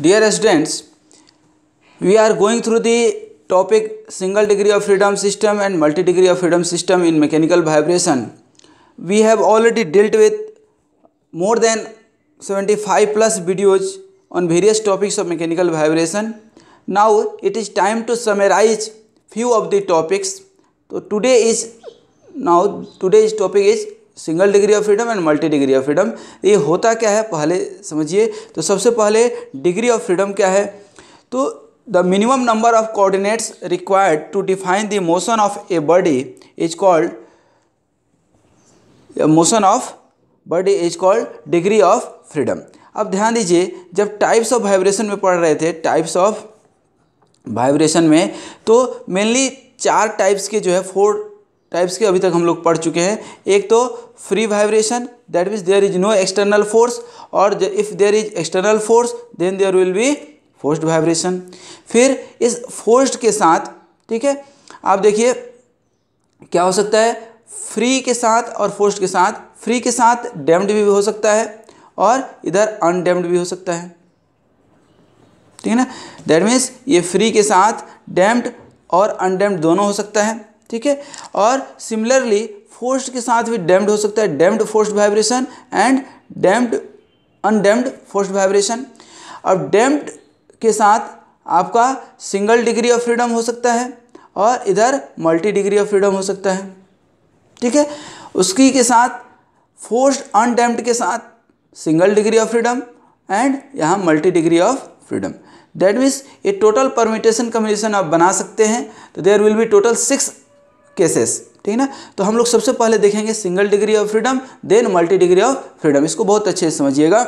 Dear students, we are going through the topic single degree of freedom system and multi degree of freedom system in mechanical vibration. We have already dealt with more than 75 plus videos on various topics of mechanical vibration. Now it is time to summarize few of the topics. So today is now today's topic is single degree of freedom and multi degree of freedom ये होता क्या है पहले समझिए तो सबसे पहले degree of freedom क्या है तो the minimum number of coordinates required to define the motion of a body is called motion of body is called degree of freedom अब ध्यान दीजिए जब टाइप्स ऑफ वाइब्रेशन में पढ़ रहे थे टाइप्स ऑफ वाइब्रेशन में तो मेनली चार टाइप्स के जो है फोर टाइप्स के अभी तक हम लोग पढ़ चुके हैं एक तो free vibration that means there is no external force और if there is external force then there will be forced vibration फिर इस फोर्स्ड के साथ ठीक है आप देखिए क्या हो सकता है फ्री के साथ और फोर्स्ड के साथ फ्री के साथ डैम्ड भी हो सकता है और इधर अनडैम्ड भी हो सकता है ठीक है ना दैट मीन्स ये फ्री के साथ डैम्ड और अनडैम्ड दोनों हो सकता है ठीक है और सिमिलरली फोर्स्ड के साथ भी डैम्ड हो सकता है damped forced vibration and damped undamped forced vibration अब डैम्ड के साथ आपका सिंगल डिग्री ऑफ फ्रीडम हो सकता है और इधर मल्टी डिग्री ऑफ फ्रीडम हो सकता है ठीक है उसकी के साथ फोर्स्ड अनडैम्ड के साथ single degree of freedom and यहाँ multi degree of freedom that means ये टोटल परमिटेशन कम्बिनेशन आप बना सकते हैं तो there will be total six cases ठीक है ना तो हम लोग सबसे पहले देखेंगे single degree of freedom then multi degree of freedom इसको बहुत अच्छे से समझिएगा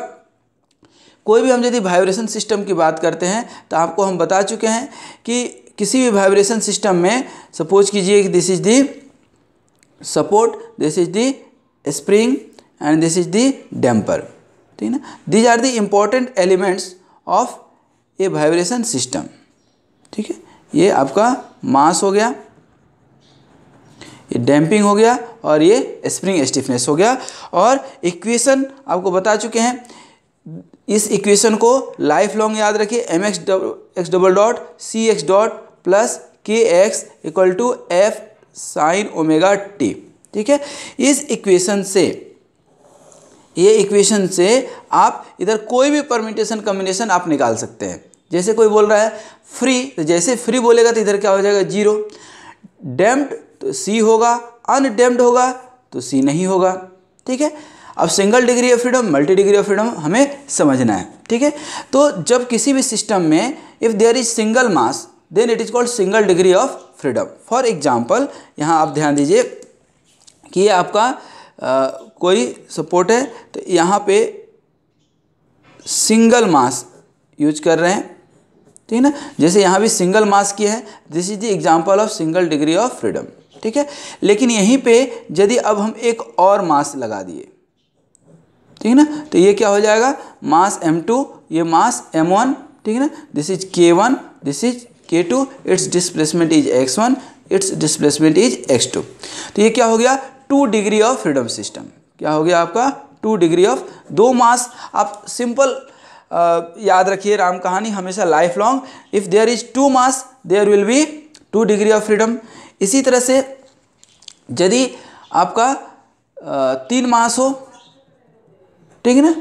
कोई भी हम यदि वाइब्रेशन सिस्टम की बात करते हैं तो आपको हम बता चुके हैं कि किसी भी वाइब्रेशन सिस्टम में सपोज कीजिए कि this is the support this is the spring and this is the damper ठीक है ना these are the important elements of a vibration system ठीक है ये आपका मास हो गया ये डैम्पिंग हो गया और ये स्प्रिंग स्टिफनेस हो गया और इक्वेशन आपको बता चुके हैं इस इक्वेशन को लाइफ लॉन्ग याद रखिए M X X double dot C X dot plus K X equal to F sine omega T ठीक है इस इक्वेशन से ये इक्वेशन से आप इधर कोई भी परमिटेशन कम्बिनेशन आप निकाल सकते हैं जैसे कोई बोल रहा है फ्री तो जैसे फ्री बोलेगा तो इधर क्या हो जाएगा जीरो डैम्प्ड तो सी होगा अनडेम्ड होगा तो सी नहीं होगा ठीक है अब single degree of freedom multi degree of freedom हमें समझना है ठीक है तो जब किसी भी सिस्टम में if there is single mass then it is called single degree of freedom for example यहाँ आप ध्यान दीजिए कि ये आपका आ, कोई सपोर्ट है तो यहाँ पे सिंगल मास यूज कर रहे हैं ठीक है ना जैसे यहाँ भी सिंगल मास की है this is the example of single degree of freedom ठीक है लेकिन यहीं पे यदि अब हम एक और मास लगा दिए ठीक है ना तो ये क्या हो जाएगा मास m2 ये मास m1 ठीक है ना this is k1 this is k2 it's displacement is x1 it's displacement is x2 तो ये क्या हो गया two degree of freedom system क्या हो गया आपका टू डिग्री ऑफ दो मास आप सिंपल याद रखिए राम कहानी हमेशा life long if there is two mass there will be two degree of freedom इसी तरह से यदि आपका तीन मास हो ठीक है ना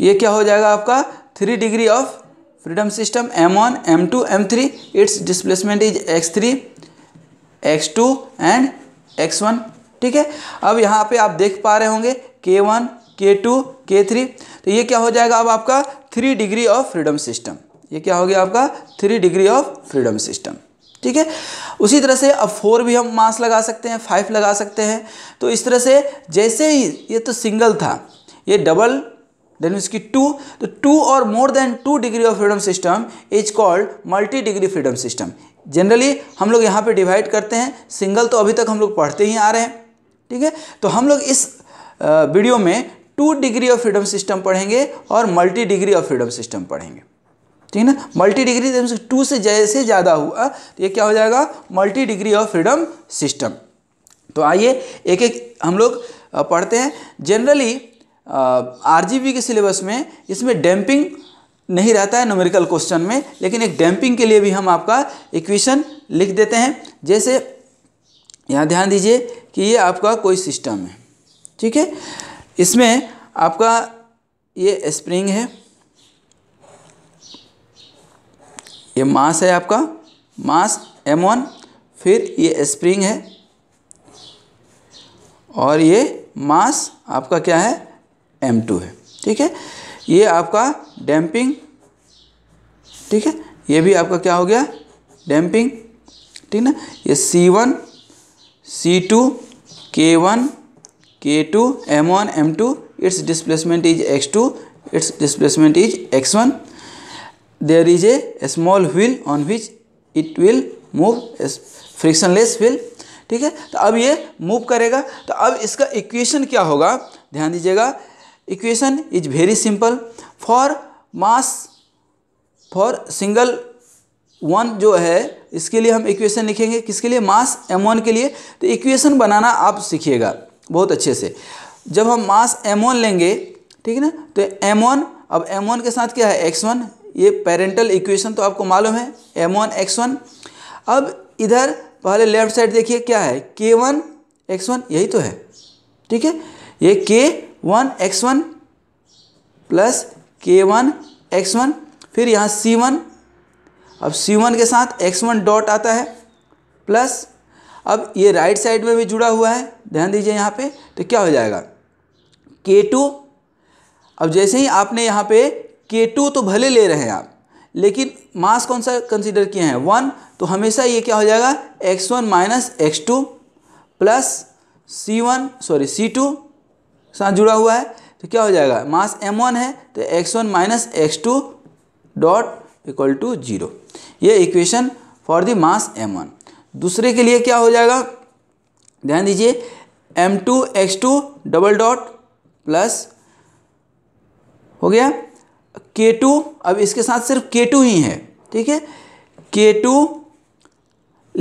ये क्या हो जाएगा आपका three degree of freedom system M one M two M three it's displacement is X three X two and X one ठीक है अब यहाँ पे आप देख पा रहे होंगे के वन के टू के थ्री तो ये क्या हो जाएगा अब आपका three degree of freedom system ये क्या हो गया आपका three degree of freedom system ठीक है उसी तरह से अब फोर भी हम मास लगा सकते हैं फाइव लगा सकते हैं तो इस तरह से जैसे ही ये तो सिंगल था ये डबल देन उसकी टू तो टू और more than two degree of freedom system is called multi degree freedom system generally हम लोग यहाँ पे डिवाइड करते हैं सिंगल तो अभी तक हम लोग पढ़ते ही आ रहे हैं ठीक है तो हम लोग इस वीडियो में two degree of freedom system पढ़ेंगे और multi degree of freedom system पढ़ेंगे ठीक है ना मल्टी डिग्री टू से जैसे ज़्यादा हुआ तो ये क्या हो जाएगा multi degree of freedom system तो आइए एक एक हम लोग पढ़ते हैं जनरली आर के सिलेबस में इसमें डैम्पिंग नहीं रहता है नोमेरिकल क्वेश्चन में लेकिन एक डैम्पिंग के लिए भी हम आपका इक्वेशन लिख देते हैं जैसे यहाँ ध्यान दीजिए कि ये आपका कोई सिस्टम है ठीक है इसमें आपका ये स्प्रिंग है ये मास है आपका मास M1 फिर ये स्प्रिंग है और ये मास आपका क्या है M2 है ठीक है ये आपका डैम्पिंग ठीक है ये भी आपका क्या हो गया डैम्पिंग ठीक ना ये C1 C2 K1 K two M M one K2, M1, M2, its displacement is X2, its displacement is X1. There is a small wheel on which it will frictionless wheel ठीक है तो अब ये move करेगा तो अब इसका equation क्या होगा ध्यान दीजिएगा equation is very simple for mass for single one जो है इसके लिए हम इक्वेशन लिखेंगे किसके लिए मास एम वन के लिए तो इक्वेशन बनाना आप सीखिएगा बहुत अच्छे से जब हम मास एमोन लेंगे ठीक है ना तो एमोन अब एमोन के साथ क्या है एक्स वन ये पेरेंटल इक्वेशन तो आपको मालूम है एमोन एक्स वन अब इधर पहले लेफ्ट साइड देखिए क्या है के वन एक्स वन यही तो है ठीक है ये K one x one plus के वन एक्स वन फिर यहाँ सी वन अब सी वन के साथ एक्स वन डॉट आता है प्लस अब ये राइट साइड में भी जुड़ा हुआ है ध्यान दीजिए यहाँ पे तो क्या हो जाएगा के टू अब जैसे ही आपने यहाँ पे के टू तो भले ले रहे हैं आप लेकिन मास कौन सा कंसिडर किए हैं वन तो हमेशा ये क्या हो जाएगा x one minus x two plus C one sorry C two साथ जुड़ा हुआ है तो क्या हो जाएगा मास एम वन है तो X one minus x two dot equal to zero ये equation for the mass M one दूसरे के लिए क्या हो जाएगा ध्यान दीजिए M two x two double dot plus हो गया के टू अब इसके साथ सिर्फ के टू ही है ठीक है के टू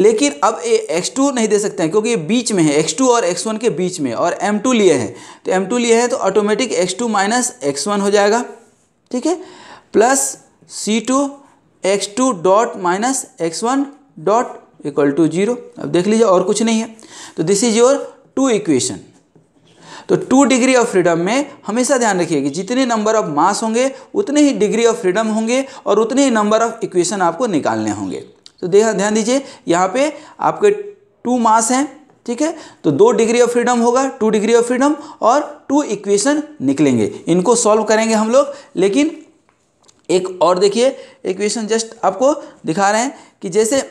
लेकिन अब ए एक्स टू नहीं दे सकते हैं क्योंकि ये बीच में है एक्स टू और एक्स वन के बीच में और एम टू लिए हैं तो एम टू लिए हैं तो automatic X two minus x one हो जाएगा ठीक है plus C two x two dot minus x one dot equal to zero अब देख लीजिए और कुछ नहीं है तो this is your two equation तो टू डिग्री ऑफ फ्रीडम में हमेशा ध्यान रखिए कि जितने नंबर ऑफ मास होंगे उतने ही डिग्री ऑफ फ्रीडम होंगे और उतने ही नंबर ऑफ इक्वेशन आपको निकालने होंगे तो देखा ध्यान दीजिए यहाँ पे आपके टू मास हैं ठीक है तो दो डिग्री ऑफ फ्रीडम होगा टू डिग्री ऑफ फ्रीडम और टू इक्वेशन निकलेंगे इनको सॉल्व करेंगे हम लोग लेकिन एक और देखिए इक्वेशन जस्ट आपको दिखा रहे हैं कि जैसे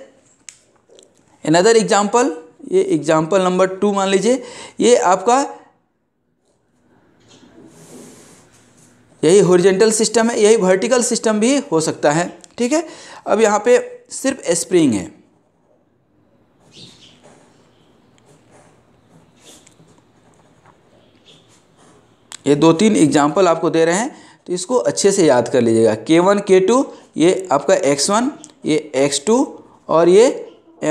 एनदर एग्जाम्पल ये एग्जाम्पल नंबर टू मान लीजिए ये आपका यही होरिजेंटल सिस्टम है यही वर्टिकल सिस्टम भी हो सकता है ठीक है अब यहाँ पे सिर्फ स्प्रिंग है ये दो तीन एग्जाम्पल आपको दे रहे हैं तो इसको अच्छे से याद कर लीजिएगा के वन के टू ये आपका एक्स वन ये एक्स टू और ये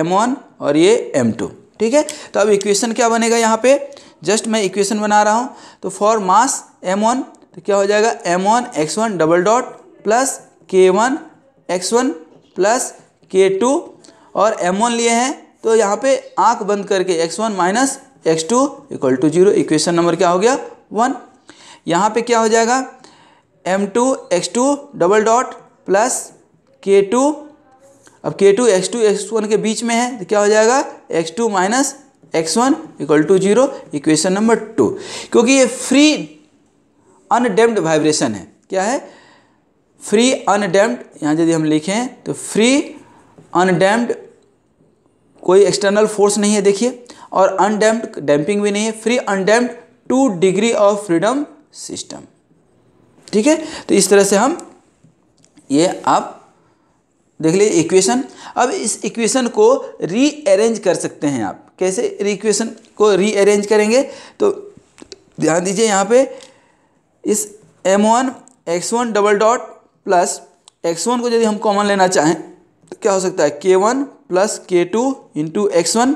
M1 और ये M2 ठीक है तो अब इक्वेशन क्या बनेगा यहाँ पे जस्ट मैं इक्वेशन बना रहा हूँ तो फॉर मास M1 तो क्या हो जाएगा M1 X1 double dot plus K1 X1 plus K2 और M1 लिए हैं तो यहाँ पे आँख बंद करके x1 one minus x two equal to zero equation number क्या हो गया वन यहाँ पे क्या हो जाएगा m2 x2 double dot plus k2 अब K two x two X one के बीच में है तो क्या हो जाएगा x two minus x one equal to zero equation number two क्योंकि ये फ्री अनडेम्ड वाइब्रेशन है क्या है फ्री अनडेम्ड यहाँ यदि हम लिखें तो फ्री अनडेम्ड कोई एक्सटर्नल फोर्स नहीं है देखिए और अनडेम्ड डैम्पिंग भी नहीं है free undamped two degree of freedom system ठीक है तो इस तरह से हम ये आप देख लीजिए इक्वेशन अब इस इक्वेशन को रीअरेंज कर सकते हैं आप कैसे इक्वेशन को रीअरेंज करेंगे तो ध्यान दीजिए यहाँ पे इस M one x one double dot plus X one को यदि हम कॉमन लेना चाहें तो क्या हो सकता है के वन प्लस के two into X one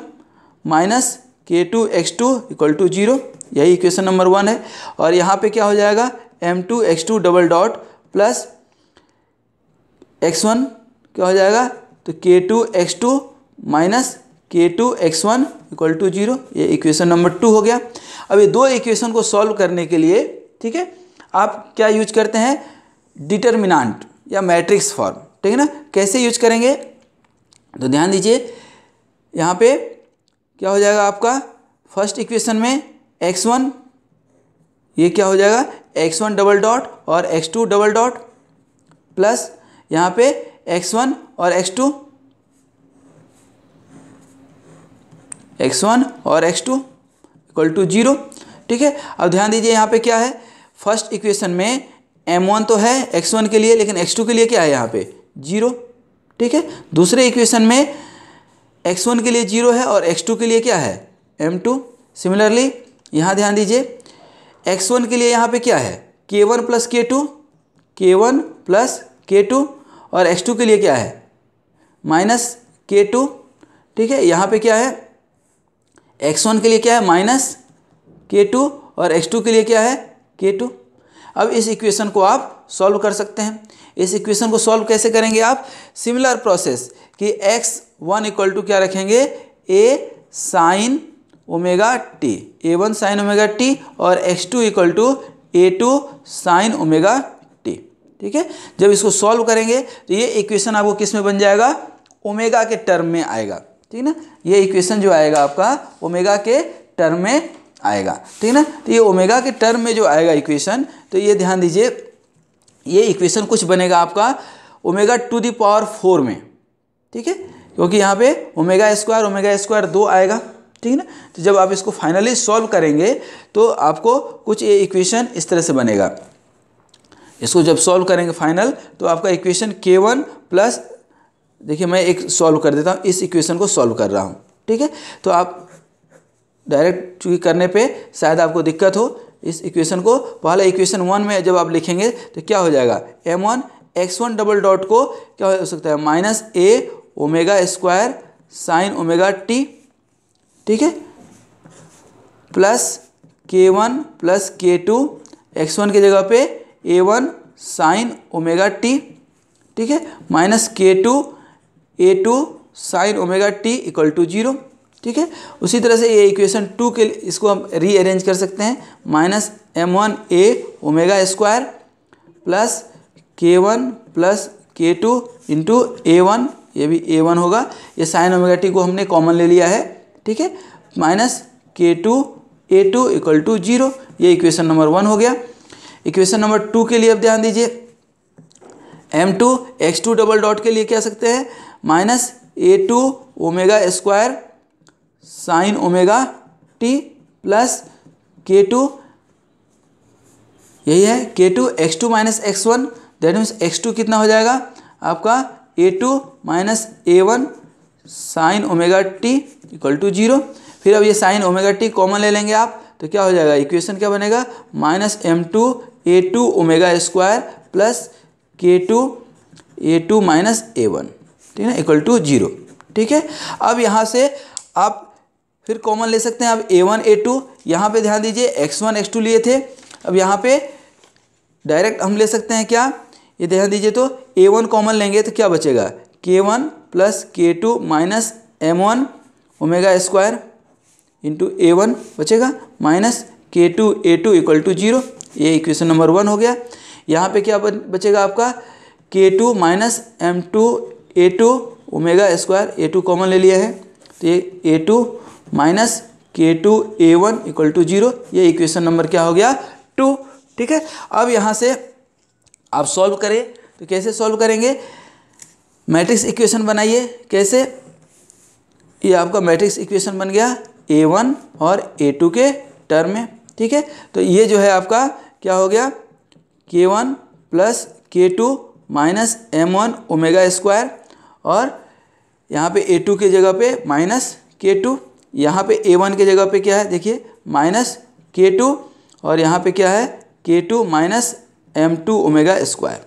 minus K two x two equal to zero यही इक्वेशन नंबर वन है और यहाँ पे क्या हो जाएगा M two x two double dot plus X one क्या हो जाएगा तो K two x two minus K two X one equal to zero ये इक्वेशन नंबर टू हो गया अब ये दो इक्वेशन को सॉल्व करने के लिए ठीक है आप क्या यूज करते हैं डिटर्मिनांट या मैट्रिक्स फॉर्म ठीक है ना कैसे यूज करेंगे तो ध्यान दीजिए यहाँ पे क्या हो जाएगा आपका फर्स्ट इक्वेशन में एक्स वन ये क्या हो जाएगा एक्स वन डबल डॉट और x two double dot plus यहाँ पे एक्स वन और एक्स टू एक्स वन और x two equal to zero ठीक है अब ध्यान दीजिए यहाँ पे क्या है फर्स्ट इक्वेशन में एम वन तो है एक्स वन के लिए लेकिन एक्स टू के लिए क्या है यहाँ पे जीरो ठीक है दूसरे इक्वेशन में एक्स वन के लिए जीरो है और एक्स टू के लिए क्या है एम टू सिमिलरली यहाँ ध्यान दीजिए एक्स वन के लिए यहाँ पे क्या है के वन प्लस के टू के वन प्लस के टू और एक्स टू के लिए क्या है माइनस के टू ठीक है यहाँ पे क्या है एक्स वन के लिए क्या है माइनस के टू और एक्स टू के लिए क्या है के टू अब इस इक्वेशन को आप सॉल्व कर सकते हैं इस इक्वेशन को सॉल्व कैसे करेंगे आप सिमिलर प्रोसेस कि एक्स वन इक्वल टू क्या रखेंगे A sine omega T A one sine omega T और x two equal to A two sine omega ठीक है जब इसको सॉल्व करेंगे तो ये इक्वेशन आपको किस में बन जाएगा ओमेगा के टर्म में आएगा ठीक है ना ये इक्वेशन जो आएगा आपका ओमेगा के टर्म में आएगा ठीक है ना तो ये ओमेगा के टर्म में जो आएगा इक्वेशन तो ये ध्यान दीजिए ये इक्वेशन कुछ बनेगा आपका omega to the power four में ठीक है क्योंकि यहाँ पे ओमेगा स्क्वायर ओमेगा स्क्वायर दो आएगा ठीक है ना तो जब आप इसको फाइनली सॉल्व करेंगे तो आपको कुछ ये इक्वेशन इस तरह से बनेगा इसको जब सॉल्व करेंगे फाइनल तो आपका इक्वेशन के वन प्लस देखिए मैं एक सॉल्व कर देता हूँ इस इक्वेशन को सॉल्व कर रहा हूँ ठीक है तो आप डायरेक्ट चूँकि करने पे शायद आपको दिक्कत हो इस इक्वेशन को पहले इक्वेशन वन में जब आप लिखेंगे तो क्या हो जाएगा M one x one double dot को क्या हो सकता है माइनस ए omega square sine omega T ठीक है प्लस के वन प्लस के टू एक्स वन की जगह पे A one sine omega T ठीक है minus K two A two sine omega T equal to zero ठीक है उसी तरह से ये इक्वेशन टू के इसको हम रीअरेंज कर सकते हैं minus M one A omega square plus के वन प्लस के टू इंटू ए वन ये भी ए वन होगा ये साइन ओमेगा टी को हमने कॉमन ले लिया है ठीक है minus K two A two equal to zero ये इक्वेशन नंबर वन हो गया इक्वेशन नंबर टू के लिए अब ध्यान दीजिए M two x two double dot के लिए क्या सकते हैं minus A two omega square sine omega T plus के टू यही है K two x two minus x one that means X two कितना हो जाएगा आपका A two minus A one sine omega T equal to zero फिर अब ये साइन ओमेगा टी कॉमन ले लेंगे आप तो क्या हो जाएगा इक्वेशन क्या बनेगा minus M two A two omega square plus के two A two minus A one ठीक है इक्वल टू जीरो ठीक है अब यहाँ से आप फिर कॉमन ले सकते हैं अब ए वन ए टू यहाँ पर ध्यान दीजिए एक्स वन एक्स टू लिए थे अब यहाँ पे डायरेक्ट हम ले सकते हैं क्या ये ध्यान दीजिए तो ए वन कॉमन लेंगे तो क्या बचेगा के वन प्लस के two minus M one omega square into A one बचेगा minus K two A two equal to zero ये इक्वेशन नंबर वन हो गया यहाँ पे क्या बचेगा आपका K two minus M two A two omega square A two common ले लिया है तो ये A two minus K two A one equal to zero ये इक्वेशन नंबर क्या हो गया टू ठीक है अब यहाँ से आप सॉल्व करें तो कैसे सॉल्व करेंगे मैट्रिक्स इक्वेशन बनाइए कैसे ये आपका मैट्रिक्स इक्वेशन बन गया ए वन और ए टू के टर्म में ठीक है तो ये जो है आपका क्या हो गया के वन प्लस के two minus M one omega square और यहाँ पे ए टू के जगह पे माइनस के टू यहाँ पे ए वन के जगह पे क्या है देखिए माइनस के टू और यहाँ पे क्या है K two minus M two omega square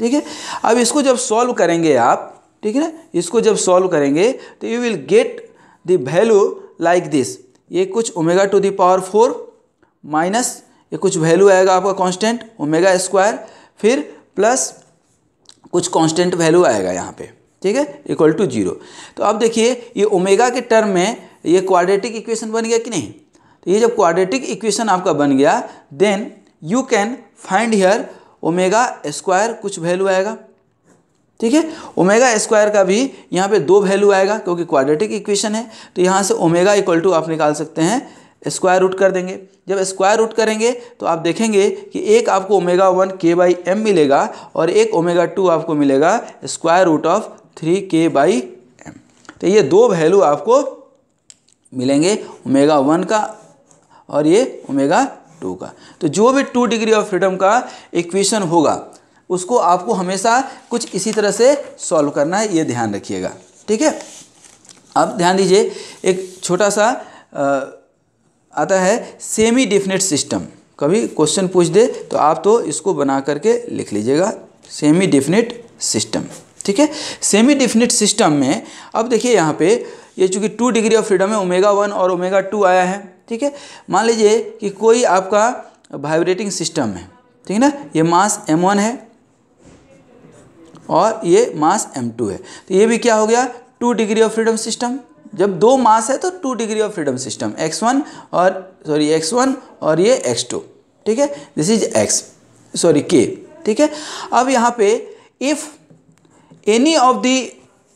ठीक है अब इसको जब सॉल्व करेंगे आप ठीक है ना इसको जब सॉल्व करेंगे तो you will get the value like this ये कुछ omega to the power four minus ये कुछ वैल्यू आएगा आपका कांस्टेंट ओमेगा स्क्वायर फिर प्लस कुछ कांस्टेंट वैल्यू आएगा यहाँ पे ठीक है इक्वल टू जीरो तो अब देखिए ये ओमेगा के टर्म में ये क्वाड्रेटिक इक्वेशन बन गया कि नहीं तो ये जब क्वाड्रेटिक इक्वेशन आपका बन गया then you can find here omega square कुछ वैल्यू आएगा ठीक है ओमेगा स्क्वायर का भी यहाँ पे दो वैल्यू आएगा क्योंकि क्वाड्रेटिक इक्वेशन है तो यहाँ से ओमेगा इक्वल टू आप निकाल सकते हैं स्क्वायर रूट कर देंगे जब स्क्वायर रूट करेंगे तो आप देखेंगे कि एक आपको omega one K by M मिलेगा और एक ओमेगा टू आपको मिलेगा square root of three K by M तो ये दो वैल्यू आपको मिलेंगे ओमेगा वन का और ये ओमेगा टू का तो जो भी टू डिग्री ऑफ फ्रीडम का इक्वेशन होगा उसको आपको हमेशा कुछ इसी तरह से सॉल्व करना है ये ध्यान रखिएगा ठीक है अब ध्यान दीजिए एक छोटा सा आ, आता है सेमी डिफिनेट सिस्टम कभी क्वेश्चन पूछ दे तो आप तो इसको बना करके लिख लीजिएगा सेमी डिफिनेट सिस्टम ठीक है सेमी डिफिनिट सिस्टम में अब देखिए यहाँ पे ये चूँकि टू डिग्री ऑफ फ्रीडम है ओमेगा वन और ओमेगा टू आया है ठीक है मान लीजिए कि कोई आपका वाइब्रेटिंग सिस्टम है ठीक है ना ये मास एम वन है और ये मास एम टू है तो ये भी क्या हो गया two degree of freedom system जब दो मास है तो two degree of freedom system X one और सॉरी एक्स वन और ये एक्स टू ठीक है दिस इज एक्स सॉरी के ठीक है अब यहाँ पे if any of the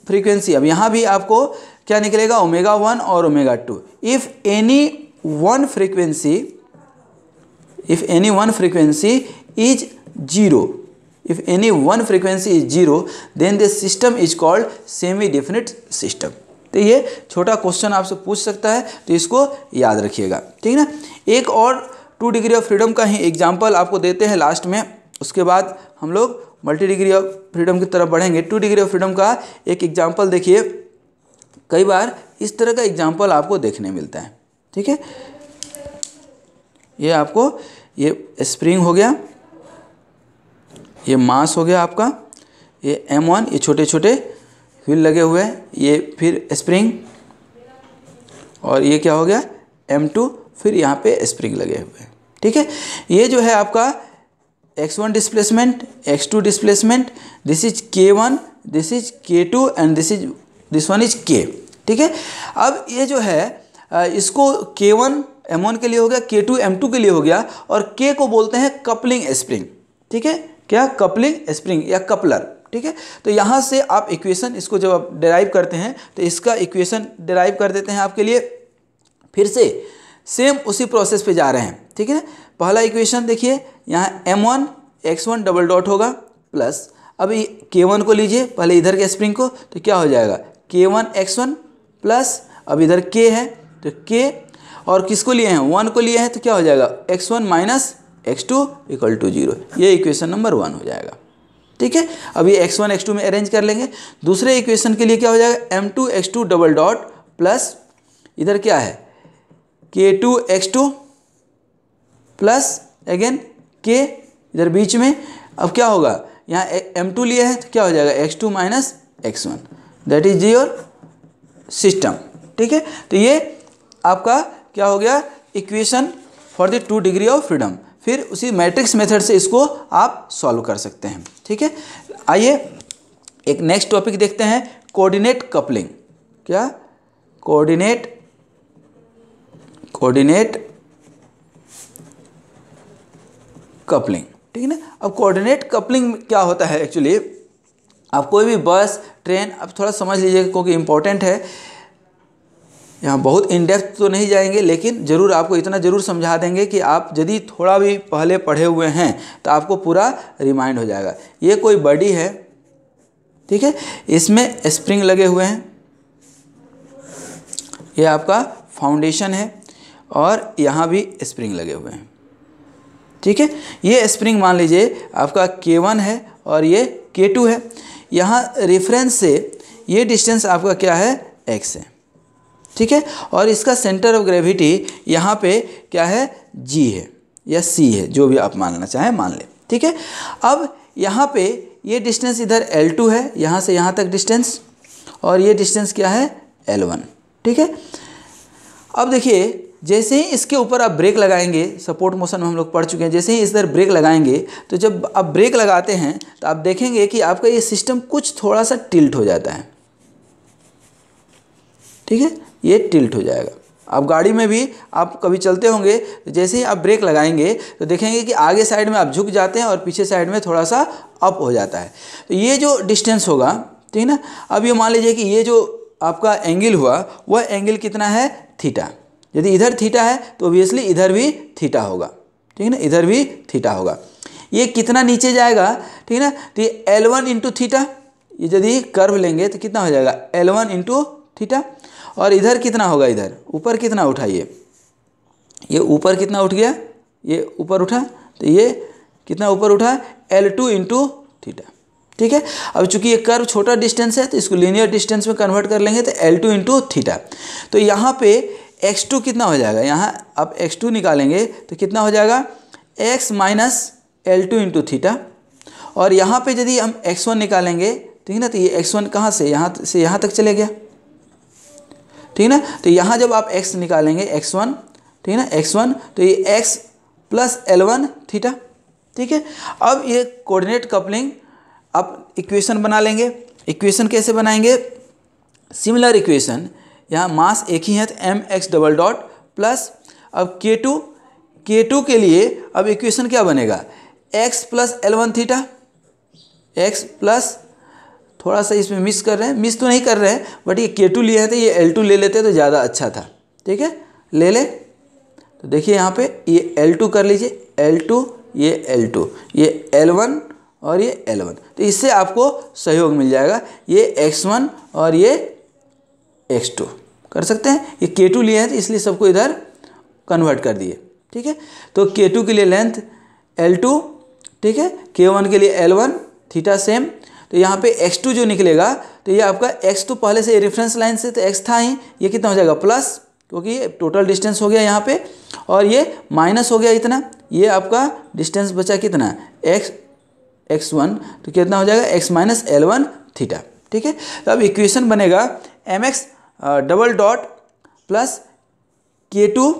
frequency अब यहाँ भी आपको क्या निकलेगा ओमेगा वन और omega two if any one frequency if any one frequency is zero if any one frequency is zero then this system is called semi definite system तो ये छोटा क्वेश्चन आपसे पूछ सकता है तो इसको याद रखिएगा ठीक है ना एक और टू डिग्री ऑफ फ्रीडम का ही एग्जाम्पल आपको देते हैं लास्ट में उसके बाद हम लोग मल्टी डिग्री ऑफ फ्रीडम की तरफ बढ़ेंगे टू डिग्री ऑफ फ्रीडम का एक एग्जाम्पल देखिए कई बार इस तरह का एग्जाम्पल आपको देखने मिलता है ठीक है ये आपको ये स्प्रिंग हो गया ये मास हो गया आपका ये M1 ये छोटे छोटे व्हील लगे हुए हैं ये फिर स्प्रिंग और ये क्या हो गया एम टू फिर यहाँ पे स्प्रिंग लगे हुए हैं ठीक है ये जो है आपका X one displacement X two displacement this is K one this is K two and this is this one is K ठीक है अब ये जो है इसको के वन एम वन के लिए हो गया के टू एम टू के लिए हो गया और के को बोलते हैं कपलिंग स्प्रिंग ठीक है क्या कपलिंग स्प्रिंग या कपलर ठीक है तो यहाँ से आप इक्वेशन इसको जब आप डिराइव करते हैं तो इसका इक्वेशन डिराइव कर देते हैं आपके लिए फिर से सेम उसी प्रोसेस पे जा रहे हैं ठीक है ना पहला इक्वेशन देखिए यहाँ M one x one double dot होगा प्लस अब के वन को लीजिए पहले इधर के स्प्रिंग को तो क्या हो जाएगा के वन एक्स वन प्लस अब इधर के है तो के और किसको लिए हैं वन को लिए हैं तो क्या हो जाएगा x one minus x two equal to zero ये इक्वेशन नंबर वन हो जाएगा ठीक है अब ये एक्स वन एक्स टू में अरेंज कर लेंगे दूसरे इक्वेशन के लिए क्या हो जाएगा M two x two double dot plus इधर क्या है K two x two plus again K इधर बीच में अब क्या होगा यहाँ एम टू लिया है तो क्या हो जाएगा x two minus x one that is your system ठीक है तो ये आपका क्या हो गया equation for the two degree of freedom फिर उसी मैट्रिक्स मेथड से इसको आप सॉल्व कर सकते हैं ठीक है आइए एक नेक्स्ट टॉपिक देखते हैं कोऑर्डिनेट कपलिंग क्या कोऑर्डिनेट कोऑर्डिनेट कपलिंग ठीक है ना अब कोऑर्डिनेट कपलिंग क्या होता है एक्चुअली आप कोई भी बस ट्रेन आप थोड़ा समझ लीजिए क्योंकि इंपॉर्टेंट है यहाँ बहुत इन डेप्थ तो नहीं जाएंगे लेकिन ज़रूर आपको इतना ज़रूर समझा देंगे कि आप यदि थोड़ा भी पहले पढ़े हुए हैं तो आपको पूरा रिमाइंड हो जाएगा ये कोई बॉडी है ठीक है इसमें स्प्रिंग लगे हुए हैं ये आपका फाउंडेशन है और यहाँ भी स्प्रिंग लगे हुए हैं ठीक है ये स्प्रिंग मान लीजिए आपका के वन है और ये के टू है यहाँ रेफरेंस से ये डिस्टेंस आपका क्या है एक्स है ठीक है और इसका सेंटर ऑफ ग्रेविटी यहाँ पे क्या है जी है या सी है जो भी आप मानना चाहें मान लें ठीक है अब यहाँ पे ये डिस्टेंस इधर L2 है यहाँ से यहाँ तक डिस्टेंस और ये डिस्टेंस क्या है L1 ठीक है अब देखिए जैसे ही इसके ऊपर आप ब्रेक लगाएंगे सपोर्ट मोशन में हम लोग पढ़ चुके हैं जैसे ही इस ब्रेक लगाएंगे तो जब आप ब्रेक लगाते हैं तो आप देखेंगे कि आपका ये सिस्टम कुछ थोड़ा सा टिल्ट हो जाता है ठीक है ये टिल्ट हो जाएगा अब गाड़ी में भी आप कभी चलते होंगे तो जैसे ही आप ब्रेक लगाएंगे तो देखेंगे कि आगे साइड में आप झुक जाते हैं और पीछे साइड में थोड़ा सा अप हो जाता है तो ये जो डिस्टेंस होगा ठीक है ना अब ये मान लीजिए कि ये जो आपका एंगल हुआ वह एंगल कितना है थीटा यदि इधर थीटा है तो ओबियसली इधर भी थीटा होगा ठीक है ना इधर भी थीटा होगा ये कितना नीचे जाएगा ठीक है ना तो ये एल वन इंटू थीटा ये यदि कर्व लेंगे तो कितना हो जाएगा एल वन इंटू थीटा और इधर कितना होगा इधर ऊपर कितना उठाइए ये ऊपर कितना उठ गया ये ऊपर उठा तो ये कितना ऊपर उठा एल टू इंटू थीटा ठीक है अब चूंकि ये कर्व छोटा डिस्टेंस है तो इसको लीनियर डिस्टेंस में कन्वर्ट कर लेंगे तो एल टू इंटू थीटा तो यहाँ पे एक्स टू कितना हो जाएगा यहाँ आप एक्स टू निकालेंगे तो कितना हो जाएगा X minus L two into theta और यहाँ पर यदि हम एक्स वन निकालेंगे ठीक है ना तो ये एक्स वन कहाँ से यहाँ से यहाँ तक चले गया ठीक है तो यहाँ जब आप एक्स निकालेंगे एक्स वन ठीक है ना एक्स वन तो ये x plus L one theta ठीक है अब ये कोऑर्डिनेट कपलिंग आप इक्वेशन बना लेंगे इक्वेशन कैसे बनाएंगे सिमिलर इक्वेशन यहाँ मास एक ही है तो M X double dot plus अब के टू के टू के लिए अब इक्वेशन क्या बनेगा X plus L one theta x plus थोड़ा सा इसमें मिस कर रहे हैं मिस तो नहीं कर रहे हैं बट ये के टू लिए थे तो ये एल टू ले लेते तो ज़्यादा अच्छा था ठीक है ले ले तो देखिए यहाँ पे ये एल टू कर लीजिए एल टू ये एल टू ये एल वन और ये एल वन तो इससे आपको सहयोग मिल जाएगा ये एक्स वन और ये एक्स टू कर सकते हैं ये के टू लिए हैं तो इसलिए सबको इधर कन्वर्ट कर दिए ठीक है तो के टू के लिए लेंथ एल टू ठीक है के वन के लिए एल वन थीटा सेम तो यहाँ पे x2 जो निकलेगा तो ये आपका एक्स टू पहले से रेफरेंस लाइन से तो x था ही ये कितना हो जाएगा प्लस क्योंकि ये टोटल डिस्टेंस हो गया यहाँ पे और ये माइनस हो गया इतना ये आपका डिस्टेंस बचा कितना x एक्स वन तो कितना हो जाएगा X minus L one theta ठीक है तो अब इक्वेशन बनेगा M X double dot plus के टू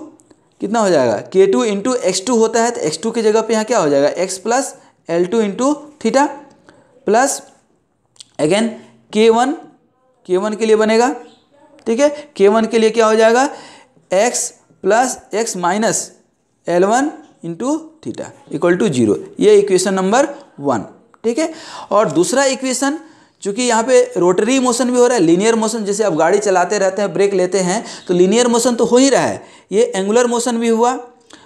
कितना हो जाएगा k two into x to होता है तो एक्स टू की जगह पे यहाँ क्या हो जाएगा X plus L two into theta plus again K one के वन के लिए बनेगा ठीक है के वन के लिए क्या हो जाएगा X plus X minus L one into theta equal to zero ये इक्वेशन नंबर वन ठीक है और दूसरा इक्वेशन चूंकि यहाँ पे रोटरी मोशन भी हो रहा है लीनियर मोशन जैसे आप गाड़ी चलाते रहते हैं ब्रेक लेते हैं तो लीनियर मोशन तो हो ही रहा है ये एंगुलर मोशन भी हुआ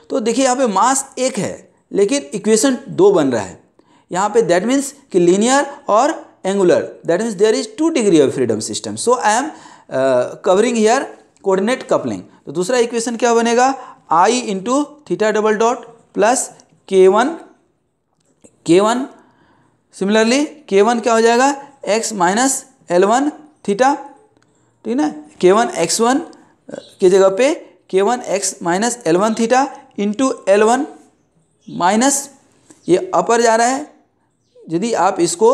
तो देखिए यहाँ पे मास एक है लेकिन इक्वेशन दो बन रहा है यहाँ पे दैट मीन्स कि लीनियर और angular that means there is two degree of freedom system so i am uh, covering here coordinate coupling तो दूसरा इक्वेशन क्या बनेगा i into theta double dot plus के वन के वन सिमिलरली के वन क्या हो जाएगा x minus L one theta ठीक है uh, के वन एक्स वन की जगह पे k one x minus L one theta into l one minus ये अपर जा रहा है यदि आप इसको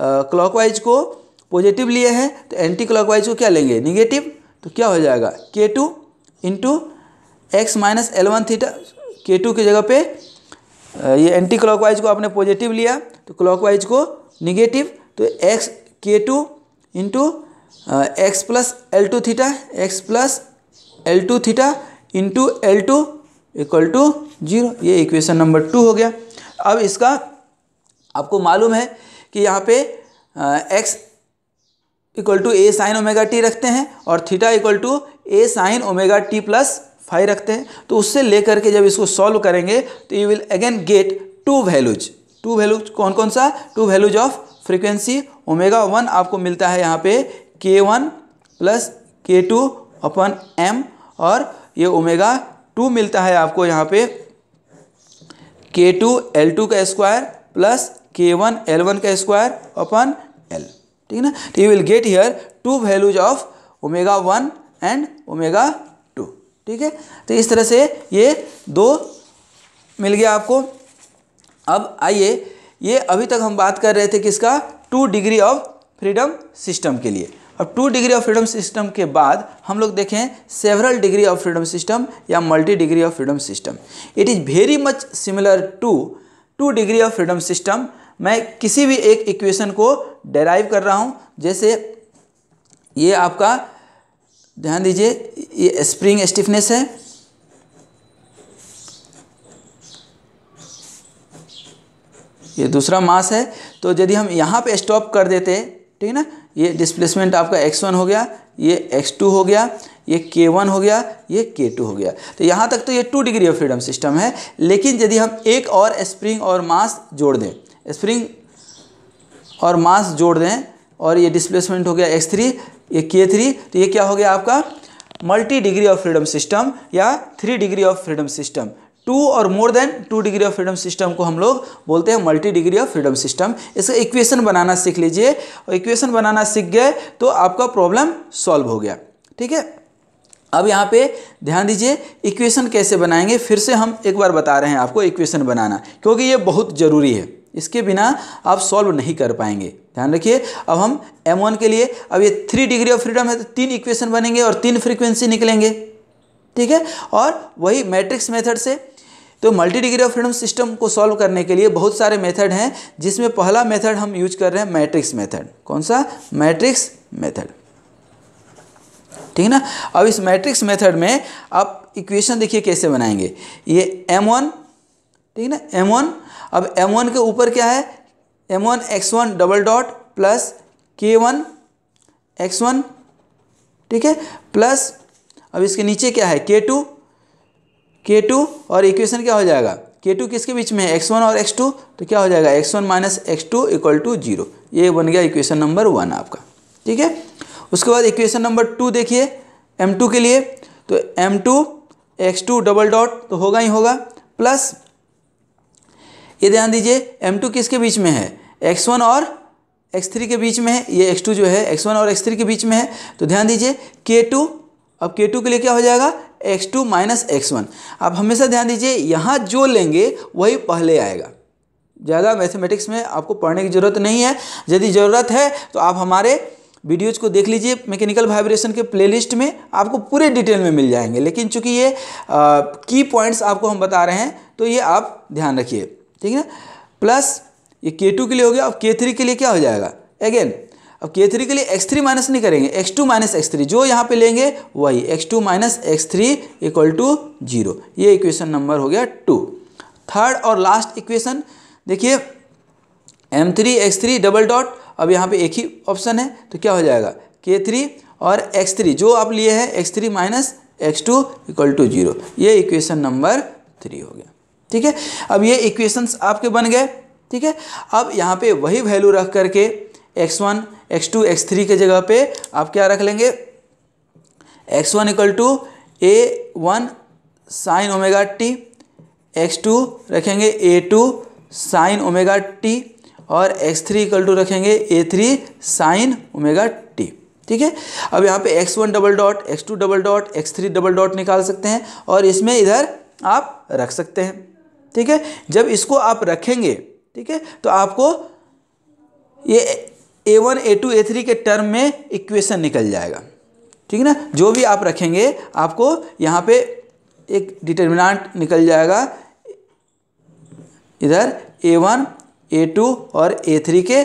क्लॉकवाइज को पॉजिटिव लिए हैं तो एंटी क्लॉकवाइज को क्या लेंगे निगेटिव तो क्या हो जाएगा k two into x minus L one theta k two की जगह पे ये एंटी क्लॉकवाइज को आपने पॉजिटिव लिया तो क्लॉकवाइज को निगेटिव तो x k two into x plus L two theta x plus L two theta into l two equal to zero ये इक्वेशन नंबर टू हो गया अब इसका आपको मालूम है कि यहाँ पे x equal to a sine omega t रखते हैं और theta equal to a sine omega T plus five रखते हैं तो उससे लेकर के जब इसको सॉल्व करेंगे तो you will again get two values two values कौन कौन सा two values of frequency omega one आपको मिलता है यहाँ पे के वन प्लस के टू अपन एम और ये ओमेगा टू मिलता है आपको यहाँ पे के टू एल टू का स्क्वायर प्लस के वन एल वन का स्क्वायर अपन एल ठीक है ना तो you will get here two values of omega one and omega two ठीक है तो इस तरह से ये दो मिल गया आपको अब आइए ये अभी तक हम बात कर रहे थे किसका two degree of freedom system के लिए अब two degree of freedom system के बाद हम लोग देखें several degree of freedom system या multi degree of freedom system it is very much similar to two degree of freedom system मैं किसी भी एक इक्वेशन को डेराइव कर रहा हूँ जैसे ये आपका ध्यान दीजिए ये स्प्रिंग स्टिफनेस है ये दूसरा मास है तो यदि हम यहाँ पे स्टॉप कर देते ठीक है ना ये डिस्प्लेसमेंट आपका x1 हो गया ये x2 हो गया ये k1 हो गया ये k2 हो गया तो यहाँ तक तो ये two degree of freedom system है लेकिन यदि हम एक और स्प्रिंग और मास जोड़ दें स्प्रिंग और मास जोड़ दें और ये डिस्प्लेसमेंट हो गया एक्स थ्री ये के थ्री तो ये क्या हो गया आपका multi degree of freedom system या three degree of freedom system two और more than two degree of freedom system को हम लोग बोलते हैं multi degree of freedom system इसका इक्वेशन बनाना सीख लीजिए और इक्वेशन बनाना सीख गए तो आपका प्रॉब्लम सॉल्व हो गया ठीक है अब यहाँ पे ध्यान दीजिए इक्वेशन कैसे बनाएंगे फिर से हम एक बार बता रहे हैं आपको इक्वेशन बनाना क्योंकि ये बहुत ज़रूरी है इसके बिना आप सॉल्व नहीं कर पाएंगे ध्यान रखिए अब हम एम के लिए अब ये थ्री डिग्री ऑफ फ्रीडम है तो तीन इक्वेशन बनेंगे और तीन फ्रीक्वेंसी निकलेंगे ठीक है और वही मैट्रिक्स मेथड से तो multi degree of freedom system को सॉल्व करने के लिए बहुत सारे मेथड हैं जिसमें पहला मेथड हम यूज कर रहे हैं मैट्रिक्स मेथड कौन सा मैट्रिक्स मेथड ठीक है ना अब इस मैट्रिक्स मेथड में आप इक्वेशन देखिए कैसे बनाएंगे ये वन ठीक है ना वन अब एम वन के ऊपर क्या है m one x one double dot plus के वन एक्स वन ठीक है प्लस अब इसके नीचे क्या है के टू के टू और इक्वेशन क्या हो जाएगा के टू किसके बीच में है एक्स वन और एक्स टू तो क्या हो जाएगा x one minus x two equal to zero ये बन गया इक्वेशन नंबर वन आपका ठीक है उसके बाद इक्वेशन नंबर टू देखिए एम टू के लिए तो m two x two double dot तो होगा ही होगा प्लस ये ध्यान दीजिए एम टू किसके बीच में है एक्स वन और एक्स थ्री के बीच में है ये एक्स टू जो है एक्स वन और एक्स थ्री के बीच में है तो ध्यान दीजिए के टू अब के टू के लिए क्या हो जाएगा x two minus x one आप हमेशा ध्यान दीजिए यहाँ जो लेंगे वही पहले आएगा ज़्यादा मैथमेटिक्स में आपको पढ़ने की ज़रूरत नहीं है यदि ज़रूरत है तो आप हमारे वीडियोज को देख लीजिए मैकेनिकल वाइब्रेशन के प्लेलिस्ट में आपको पूरे डिटेल में मिल जाएंगे लेकिन चूंकि ये की पॉइंट्स आपको हम बता रहे हैं तो ये आप ध्यान रखिए ठीक है ना प्लस ये के टू के लिए हो गया अब के थ्री के लिए क्या हो जाएगा अगेन अब के थ्री के लिए एक्स थ्री माइनस नहीं करेंगे x two minus x three जो यहाँ पे लेंगे वही x two minus x three equal to zero ये इक्वेशन नंबर हो गया टू थर्ड और लास्ट इक्वेशन देखिए m three x three double dot अब यहाँ पे एक ही ऑप्शन है तो क्या हो जाएगा के थ्री और एक्स थ्री जो आप लिए हैं x three minus x two equal to zero ये इक्वेशन नंबर थ्री हो गया ठीक है अब ये इक्वेशंस आपके बन गए ठीक है अब यहाँ पे वही वैल्यू रख करके x one x two x three के जगह पे आप क्या रख लेंगे x one equal to A one sine omega t x two रखेंगे a two sine omega T और एक्स थ्री इक्वल टू रखेंगे a three sine omega T ठीक है अब यहाँ पे x one double dot x two double dot x three double dot निकाल सकते हैं और इसमें इधर आप रख सकते हैं ठीक है जब इसको आप रखेंगे ठीक है तो आपको ये a one a two a three के टर्म में इक्वेशन निकल जाएगा ठीक है ना जो भी आप रखेंगे आपको यहाँ पे एक डिटर्मिनाट निकल जाएगा इधर ए वन ए टू और ए थ्री के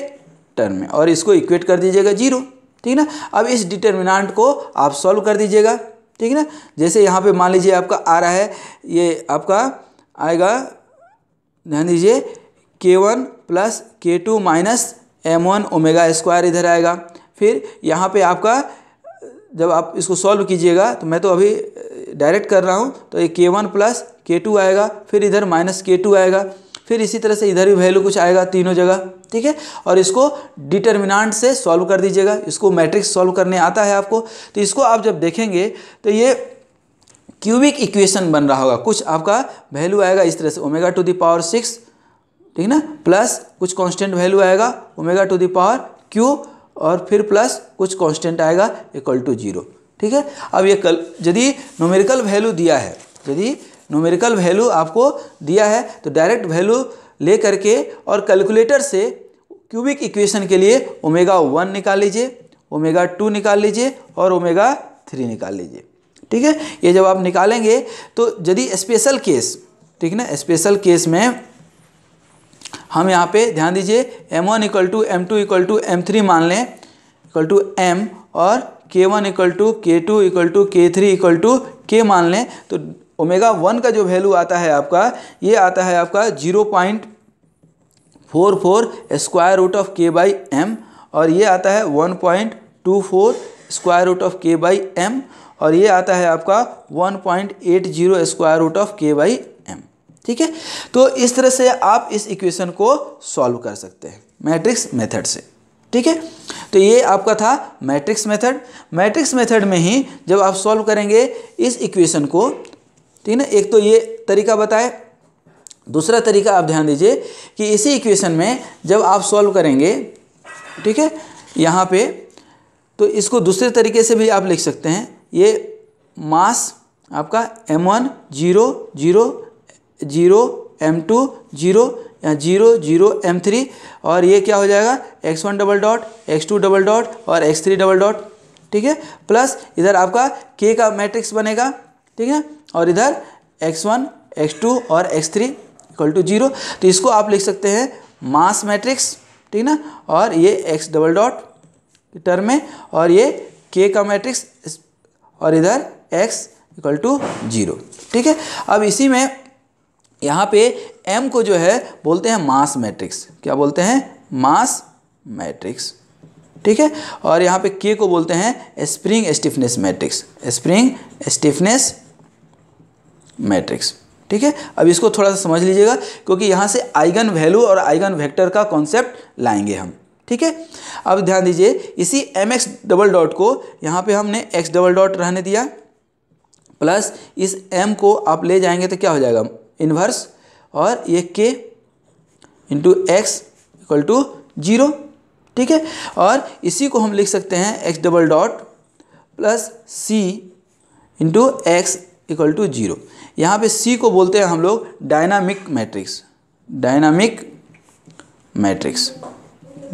टर्म में और इसको इक्वेट कर दीजिएगा जीरो ठीक है ना अब इस डिटर्मिनाट को आप सॉल्व कर दीजिएगा ठीक है ना जैसे यहाँ पे मान लीजिए आपका आ रहा है ये आपका आएगा ध्यान दीजिए के वन प्लस के two minus M one omega square इधर आएगा फिर यहाँ पे आपका जब आप इसको सॉल्व कीजिएगा तो मैं तो अभी डायरेक्ट कर रहा हूँ तो ये के वन प्लस के टू आएगा फिर इधर माइनस के टू आएगा फिर इसी तरह से इधर भी वैल्यू कुछ आएगा तीनों जगह ठीक है और इसको डिटर्मिनांट से सॉल्व कर दीजिएगा इसको मैट्रिक्स सॉल्व करने आता है आपको तो इसको आप जब देखेंगे तो ये क्यूबिक इक्वेशन बन रहा होगा कुछ आपका वैल्यू आएगा इस तरह से omega to the power six ठीक है ना प्लस कुछ कांस्टेंट वैल्यू आएगा omega to the power q और फिर प्लस कुछ कांस्टेंट आएगा इक्वल टू जीरो ठीक है अब ये कल यदि नोमेरिकल वैल्यू दिया है यदि नोमेरिकल वैल्यू आपको दिया है तो डायरेक्ट वैल्यू ले करके और कैलकुलेटर से क्यूबिक इक्वेशन के लिए ओमेगा वन निकाल लीजिए ओमेगा टू निकाल लीजिए और ओमेगा थ्री निकाल लीजिए ठीक है ये जब आप निकालेंगे तो यदि स्पेशल केस ठीक है ना स्पेशल केस में हम यहाँ पे ध्यान दीजिए m one equal to m two equal to M three मान लें इक्वल टू एम और k one equal to k two equal to k three equal to k मान लें तो ओमेगा वन का जो वैल्यू आता है आपका ये आता है आपका zero point four four square root of k by m और ये आता है one point two four square root of k by m और ये आता है आपका 1.80 square root of k by m ठीक है तो इस तरह से आप इस इक्वेशन को सॉल्व कर सकते हैं मैट्रिक्स मेथड से ठीक है तो ये आपका था मैट्रिक्स मेथड मैट्रिक्स मेथड में ही जब आप सॉल्व करेंगे इस इक्वेशन को ठीक है ना एक तो ये तरीका बताए दूसरा तरीका आप ध्यान दीजिए कि इसी इक्वेशन में जब आप सॉल्व करेंगे ठीक है यहाँ पे तो इसको दूसरे तरीके से भी आप लिख सकते हैं ये मास आपका m one zero zero zero m two zero या जीरो जीरो एम थ्री और ये क्या हो जाएगा x one double dot x two double dot और एक्स थ्री डबल डॉट ठीक है प्लस इधर आपका के का मैट्रिक्स बनेगा ठीक है और इधर एक्स वन एक्स टू और x three equal to zero तो इसको आप लिख सकते हैं मास मैट्रिक्स ठीक ना और ये एक्स डबल डॉट टर्म में और ये के का मैट्रिक्स और इधर x इक्वल टू जीरो ठीक है अब इसी में यहाँ पे m को जो है बोलते हैं मास मैट्रिक्स क्या बोलते हैं मास मैट्रिक्स ठीक है और यहाँ पे k को बोलते हैं spring stiffness matrix spring stiffness matrix ठीक है अब इसको थोड़ा सा समझ लीजिएगा क्योंकि यहाँ से आइगन वैल्यू और आइगन वेक्टर का कॉन्सेप्ट लाएंगे हम ठीक है अब ध्यान दीजिए इसी एम एक्स डबल डॉट को यहाँ पे हमने एक्स डबल डॉट रहने दिया प्लस इस एम को आप ले जाएंगे तो क्या हो जाएगा इन्वर्स और ये k into x equal to zero ठीक है और इसी को हम लिख सकते हैं x double dot plus C into x equal to zero यहाँ पे सी को बोलते हैं हम लोग dynamic matrix dynamic matrix